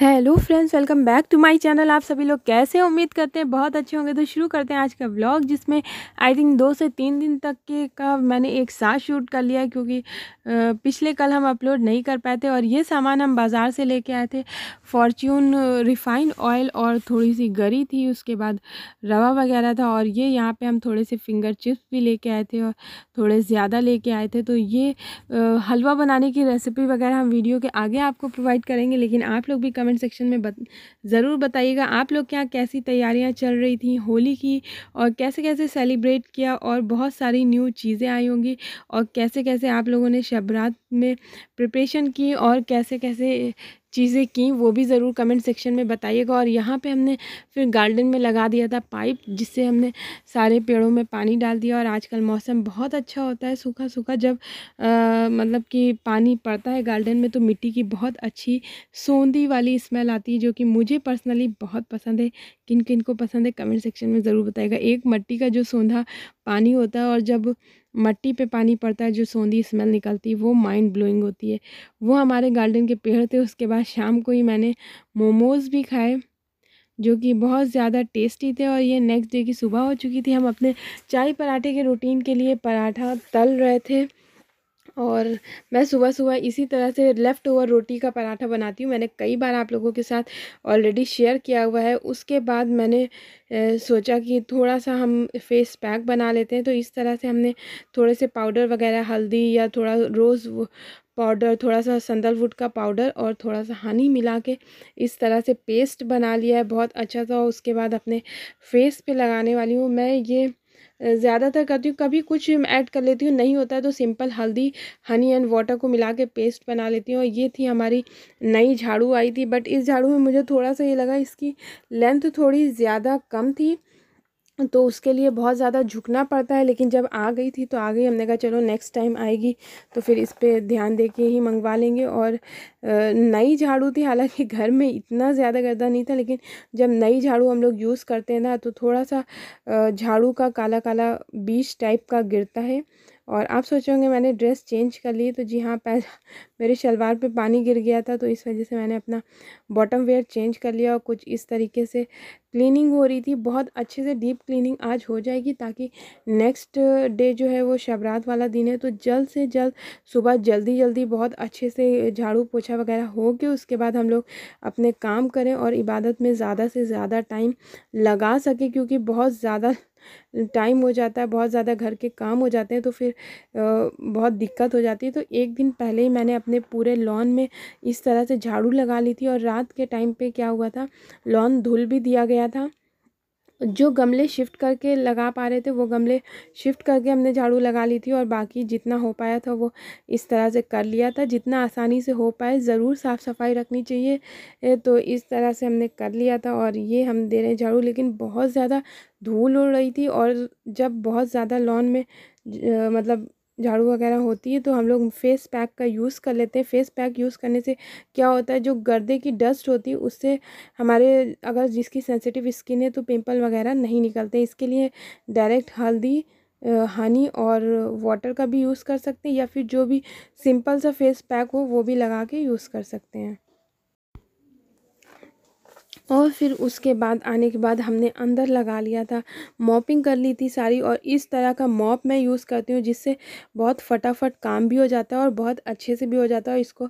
hello friends welcome back to my channel आप सभी लोग कैसे उम्मीद करते हैं बहुत अच्छे होंगे तो शुरू करते हैं आज का व्लॉग जिसमें आई थिंक दो से तीन दिन तक के का मैंने एक साथ शूट कर लिया क्योंकि पिछले कल हम अपलोड नहीं कर पाए थे और ये सामान हम बाज़ार से लेके आए थे फॉर्च्यून रिफाइंड ऑयल और थोड़ी सी गरी थी उसके बाद रवा वगैरह था और ये यहाँ पर हम थोड़े से फिंगर चिप्स भी लेके आए थे और थोड़े ज़्यादा लेके आए थे तो ये हलवा बनाने की रेसिपी वगैरह हम वीडियो के आगे आपको प्रोवाइड करेंगे लेकिन आप लोग भी कमेंट कमेंट सेक्शन में बत, ज़रूर बताइएगा आप लोग के यहाँ कैसी तैयारियाँ चल रही थी होली की और कैसे कैसे सेलिब्रेट किया और बहुत सारी न्यू चीज़ें आई होंगी और कैसे कैसे आप लोगों ने शबरात में प्रिपरेशन की और कैसे कैसे चीज़ें की वो भी ज़रूर कमेंट सेक्शन में बताइएगा और यहाँ पे हमने फिर गार्डन में लगा दिया था पाइप जिससे हमने सारे पेड़ों में पानी डाल दिया और आजकल मौसम बहुत अच्छा होता है सूखा सूखा जब आ, मतलब कि पानी पड़ता है गार्डन में तो मिट्टी की बहुत अच्छी सोंधी वाली स्मेल आती है जो कि मुझे पर्सनली बहुत पसंद है किन किन को पसंद है कमेंट सेक्शन में ज़रूर बताएगा एक मट्टी का जो सोंधा पानी होता है और जब मट्टी पे पानी पड़ता है जो सौंधी स्मेल निकलती है वो माइंड ब्लोइंग होती है वो हमारे गार्डन के पेड़ थे उसके बाद शाम को ही मैंने मोमोज़ भी खाए जो कि बहुत ज़्यादा टेस्टी थे और ये नेक्स्ट डे की सुबह हो चुकी थी हम अपने चाय पराठे के रूटीन के लिए पराठा तल रहे थे और मैं सुबह सुबह इसी तरह से लेफ़्ट ओवर रोटी का पराठा बनाती हूँ मैंने कई बार आप लोगों के साथ ऑलरेडी शेयर किया हुआ है उसके बाद मैंने सोचा कि थोड़ा सा हम फेस पैक बना लेते हैं तो इस तरह से हमने थोड़े से पाउडर वगैरह हल्दी या थोड़ा रोज़ पाउडर थोड़ा सा संदलवुड का पाउडर और थोड़ा सा हनी मिला के इस तरह से पेस्ट बना लिया है बहुत अच्छा सा उसके बाद अपने फेस पे लगाने वाली हूँ मैं ये ज़्यादातर करती हूँ कभी कुछ ऐड कर लेती हूँ नहीं होता है तो सिंपल हल्दी हनी एंड वाटर को मिला के पेस्ट बना लेती हूँ और ये थी हमारी नई झाड़ू आई थी बट इस झाड़ू में मुझे थोड़ा सा ये लगा इसकी लेंथ थोड़ी ज़्यादा कम थी तो उसके लिए बहुत ज़्यादा झुकना पड़ता है लेकिन जब आ गई थी तो आ गई हमने कहा चलो नेक्स्ट टाइम आएगी तो फिर इस पर ध्यान दे के ही मंगवा लेंगे और नई झाड़ू थी हालांकि घर में इतना ज़्यादा गर्दा नहीं था लेकिन जब नई झाड़ू हम लोग यूज़ करते हैं ना तो थोड़ा सा झाड़ू का काला काला बीज टाइप का गिरता है और आप सोचोगे मैंने ड्रेस चेंज कर ली तो जी हाँ पै मेरे शलवार पे पानी गिर गया था तो इस वजह से मैंने अपना बॉटम वेयर चेंज कर लिया और कुछ इस तरीके से क्लीनिंग हो रही थी बहुत अच्छे से डीप क्लीनिंग आज हो जाएगी ताकि नेक्स्ट डे जो है वो शबरात वाला दिन है तो जल्द से जल्द सुबह जल्दी जल्दी बहुत अच्छे से झाड़ू पोछा वगैरह हो के उसके बाद हम लोग अपने काम करें और इबादत में ज़्यादा से ज़्यादा टाइम लगा सके क्योंकि बहुत ज़्यादा टाइम हो जाता है बहुत ज़्यादा घर के काम हो जाते हैं तो फिर बहुत दिक्कत हो जाती है तो एक दिन पहले ही मैंने अपने पूरे लॉन में इस तरह से झाड़ू लगा ली थी और रात के टाइम पे क्या हुआ था लॉन धुल भी दिया गया था जो गमले शिफ्ट करके लगा पा रहे थे वो गमले शिफ्ट करके हमने झाड़ू लगा ली थी और बाकी जितना हो पाया था वो इस तरह से कर लिया था जितना आसानी से हो पाए ज़रूर साफ़ सफाई रखनी चाहिए तो इस तरह से हमने कर लिया था और ये हम दे रहे हैं झाड़ू लेकिन बहुत ज़्यादा धूल उड़ रही थी और जब बहुत ज़्यादा लॉन में मतलब झाड़ू वगैरह होती है तो हम लोग फेस पैक का यूज़ कर लेते हैं फेस पैक यूज़ करने से क्या होता है जो गर्दे की डस्ट होती है उससे हमारे अगर जिसकी सेंसिटिव स्किन है तो पिंपल वगैरह नहीं निकलते इसके लिए डायरेक्ट हल्दी हनी और वाटर का भी यूज़ कर सकते हैं या फिर जो भी सिंपल सा फेस पैक हो वो भी लगा के यूज़ कर सकते हैं और फिर उसके बाद आने के बाद हमने अंदर लगा लिया था मॉपिंग कर ली थी सारी और इस तरह का मॉप मैं यूज़ करती हूँ जिससे बहुत फटाफट काम भी हो जाता है और बहुत अच्छे से भी हो जाता है और इसको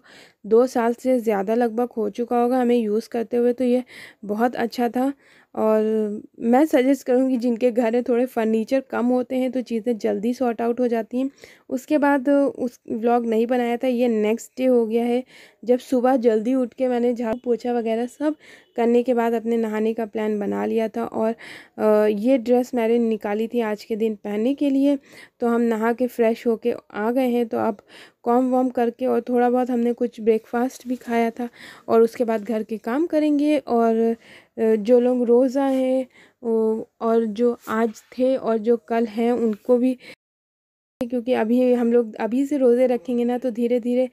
दो साल से ज़्यादा लगभग हो चुका होगा हमें यूज़ करते हुए तो ये बहुत अच्छा था और मैं सजेस्ट करूँगी जिनके घर में थोड़े फर्नीचर कम होते हैं तो चीज़ें जल्दी सॉर्ट आउट हो जाती हैं उसके बाद उस व्लॉग नहीं बनाया था ये नेक्स्ट डे हो गया है जब सुबह जल्दी उठ के मैंने झाड़ू पोछा वगैरह सब करने के बाद अपने नहाने का प्लान बना लिया था और ये ड्रेस मैंने निकाली थी आज के दिन पहनने के लिए तो हम नहा के फ़्रेश होके आ गए हैं तो अब कॉम वॉम करके और थोड़ा बहुत हमने कुछ ब्रेकफास्ट भी खाया था और उसके बाद घर के काम करेंगे और जो लोग रोज़ा हैं और जो आज थे और जो कल हैं उनको भी क्योंकि अभी हम लोग अभी से रोज़े रखेंगे ना तो धीरे धीरे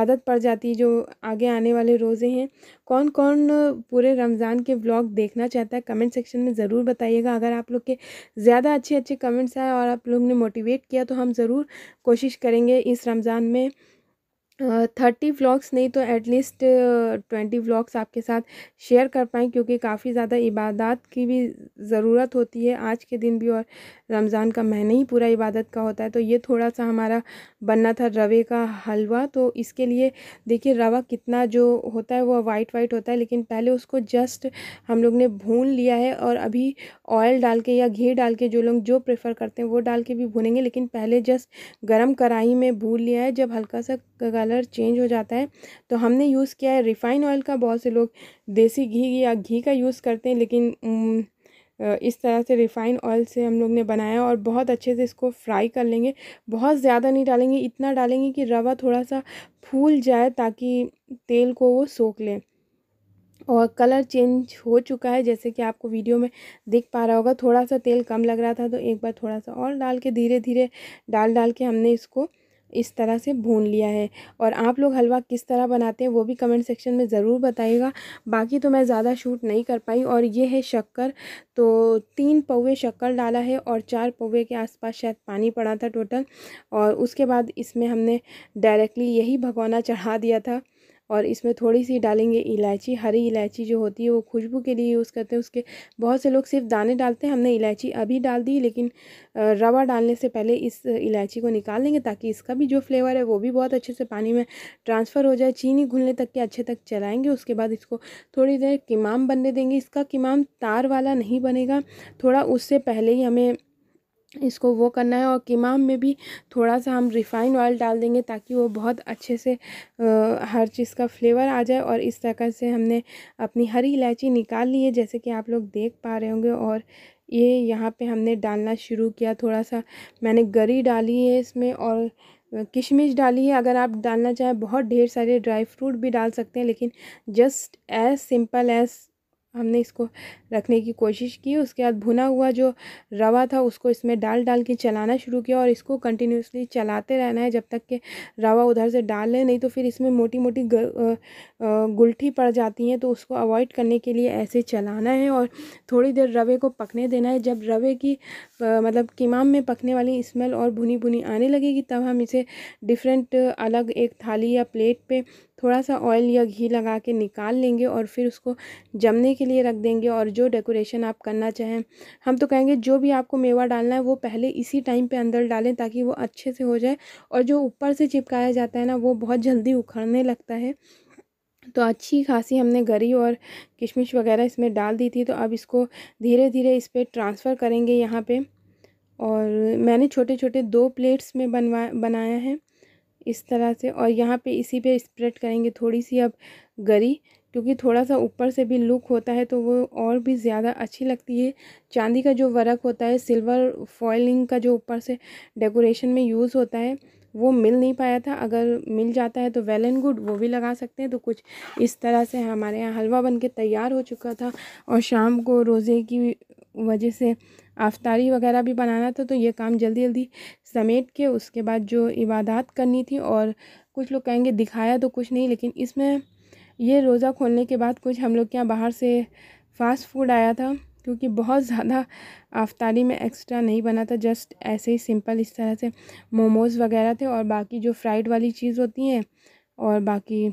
आदत पड़ जाती है जो आगे आने वाले रोज़े हैं कौन कौन पूरे रमज़ान के ब्लॉग देखना चाहता है कमेंट सेक्शन में ज़रूर बताइएगा अगर आप लोग के ज़्यादा अच्छे अच्छे कमेंट्स आए और आप लोग ने मोटिवेट किया तो हम ज़रूर कोशिश करेंगे इस रमज़ान में थर्टी व्लॉग्स नहीं तो एटलीस्ट ट्वेंटी व्लॉग्स आपके साथ शेयर कर पाएँ क्योंकि काफ़ी ज़्यादा इबादत की भी ज़रूरत होती है आज के दिन भी और रमज़ान का महीने ही पूरा इबादत का होता है तो ये थोड़ा सा हमारा बनना था रवे का हलवा तो इसके लिए देखिए रवा कितना जो होता है वो वाइट वाइट होता है लेकिन पहले उसको जस्ट हम लोग ने भून लिया है और अभी ऑयल डाल के या घी डाल के जो लोग जो प्रेफर करते हैं वो डाल के भी भूनेंगे लेकिन पहले जस्ट गर्म कढ़ाई में भून लिया है जब हल्का सा कलर चेंज हो जाता है तो हमने यूज़ किया है रिफ़ाइन ऑयल का बहुत से लोग देसी घी या घी का यूज़ करते हैं लेकिन इस तरह से रिफ़ाइन ऑयल से हम लोग ने बनाया और बहुत अच्छे से इसको फ्राई कर लेंगे बहुत ज़्यादा नहीं डालेंगे इतना डालेंगे कि रवा थोड़ा सा फूल जाए ताकि तेल को वो सोख लें और कलर चेंज हो चुका है जैसे कि आपको वीडियो में दिख पा रहा होगा थोड़ा सा तेल कम लग रहा था तो एक बार थोड़ा सा और डाल के धीरे धीरे डाल डाल के हमने इसको इस तरह से भून लिया है और आप लोग हलवा किस तरह बनाते हैं वो भी कमेंट सेक्शन में ज़रूर बताइएगा बाकी तो मैं ज़्यादा शूट नहीं कर पाई और ये है शक्कर तो तीन पौवे शक्कर डाला है और चार पौवे के आसपास शायद पानी पड़ा था टोटल और उसके बाद इसमें हमने डायरेक्टली यही भगवाना चढ़ा दिया था और इसमें थोड़ी सी डालेंगे इलायची हरी इलायची जो होती है वो खुशबू के लिए यूज़ करते हैं उसके बहुत से लोग सिर्फ दाने डालते हैं हमने इलायची अभी डाल दी लेकिन रवा डालने से पहले इस इलायची को निकाल लेंगे ताकि इसका भी जो फ्लेवर है वो भी बहुत अच्छे से पानी में ट्रांसफ़र हो जाए चीनी घुलने तक के अच्छे तक चलाएँगे उसके बाद इसको थोड़ी देर किमाम बनने देंगे इसका किमाम तार वाला नहीं बनेगा थोड़ा उससे पहले ही हमें इसको वो करना है और किमाम में भी थोड़ा सा हम रिफ़ाइन ऑयल डाल देंगे ताकि वो बहुत अच्छे से हर चीज़ का फ्लेवर आ जाए और इस तरह से हमने अपनी हरी इलायची निकाल ली है जैसे कि आप लोग देख पा रहे होंगे और ये यहाँ पे हमने डालना शुरू किया थोड़ा सा मैंने गरी डाली है इसमें और किशमिश डाली है अगर आप डालना चाहें बहुत ढेर सारे ड्राई फ्रूट भी डाल सकते हैं लेकिन जस्ट एज सिंपल एज़ हमने इसको रखने की कोशिश की उसके बाद भुना हुआ जो रवा था उसको इसमें डाल डाल के चलाना शुरू किया और इसको कंटिन्यूसली चलाते रहना है जब तक कि रवा उधर से डाल लें नहीं तो फिर इसमें मोटी मोटी गुल्ठी पड़ जाती हैं तो उसको अवॉइड करने के लिए ऐसे चलाना है और थोड़ी देर रवे को पकने देना है जब रवे की मतलब किमाम में पकने वाली स्मेल और भुनी भुनी आने लगेगी तब हम इसे डिफरेंट अलग एक थाली या प्लेट पर थोड़ा सा ऑयल या घी लगा के निकाल लेंगे और फिर उसको जमने के लिए रख देंगे और जो डेकोरेशन आप करना चाहें हम तो कहेंगे जो भी आपको मेवा डालना है वो पहले इसी टाइम पे अंदर डालें ताकि वो अच्छे से हो जाए और जो ऊपर से चिपकाया जाता है ना वो बहुत जल्दी उखड़ने लगता है तो अच्छी खासी हमने गरी और किशमिश वगैरह इसमें डाल दी थी तो अब इसको धीरे धीरे इस पर ट्रांसफ़र करेंगे यहाँ पर और मैंने छोटे छोटे दो प्लेट्स में बनवा बनाया है इस तरह से और यहाँ पे इसी पे स्प्रेड करेंगे थोड़ी सी अब गरी क्योंकि थोड़ा सा ऊपर से भी लुक होता है तो वो और भी ज़्यादा अच्छी लगती है चांदी का जो वर्क होता है सिल्वर फॉइलिंग का जो ऊपर से डेकोरेशन में यूज़ होता है वो मिल नहीं पाया था अगर मिल जाता है तो वेल एंड गुड वो भी लगा सकते हैं तो कुछ इस तरह से हमारे यहाँ हलवा बन के तैयार हो चुका था और शाम को रोज़े की वजह से आफ्तारी वगैरह भी बनाना था तो ये काम जल्दी जल्दी समेट के उसके बाद जो इबादत करनी थी और कुछ लोग कहेंगे दिखाया तो कुछ नहीं लेकिन इसमें ये रोज़ा खोलने के बाद कुछ हम लोग के यहाँ बाहर से फ़ास्ट फूड आया था क्योंकि बहुत ज़्यादा आफ्तारी में एक्स्ट्रा नहीं बना था जस्ट ऐसे ही सिंपल इस तरह से मोमोज़ वगैरह थे और बाकी जो फ्राइड वाली चीज़ होती हैं और बाकी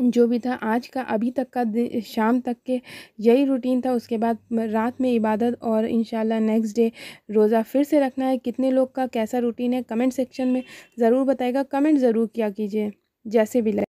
जो भी था आज का अभी तक का शाम तक के यही रूटीन था उसके बाद रात में इबादत और इन नेक्स्ट डे रोज़ा फिर से रखना है कितने लोग का कैसा रूटीन है कमेंट सेक्शन में ज़रूर बताएगा कमेंट ज़रूर किया कीजिए जैसे भी लगे